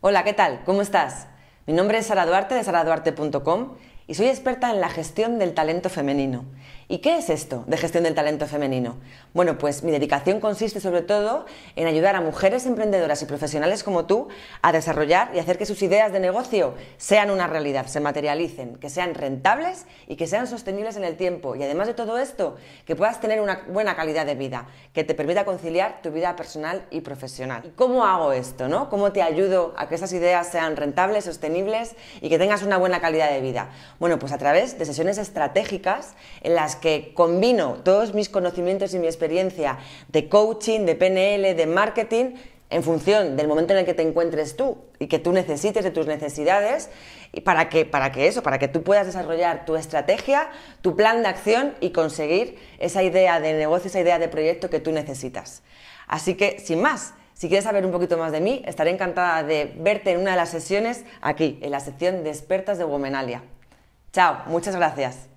Hola, ¿qué tal? ¿Cómo estás? Mi nombre es Sara Duarte de saraduarte.com y soy experta en la gestión del talento femenino. ¿Y qué es esto de gestión del talento femenino? Bueno, pues mi dedicación consiste sobre todo en ayudar a mujeres emprendedoras y profesionales como tú a desarrollar y hacer que sus ideas de negocio sean una realidad, se materialicen, que sean rentables y que sean sostenibles en el tiempo. Y además de todo esto, que puedas tener una buena calidad de vida, que te permita conciliar tu vida personal y profesional. ¿Y cómo hago esto? ¿no? ¿Cómo te ayudo a que esas ideas sean rentables, sostenibles y que tengas una buena calidad de vida? Bueno, pues a través de sesiones estratégicas en las que combino todos mis conocimientos y mi experiencia de coaching, de PNL, de marketing, en función del momento en el que te encuentres tú y que tú necesites de tus necesidades y para que para que eso, para que tú puedas desarrollar tu estrategia, tu plan de acción y conseguir esa idea de negocio, esa idea de proyecto que tú necesitas. Así que sin más, si quieres saber un poquito más de mí, estaré encantada de verte en una de las sesiones aquí, en la sección de expertas de Womenalia. Chao, muchas gracias.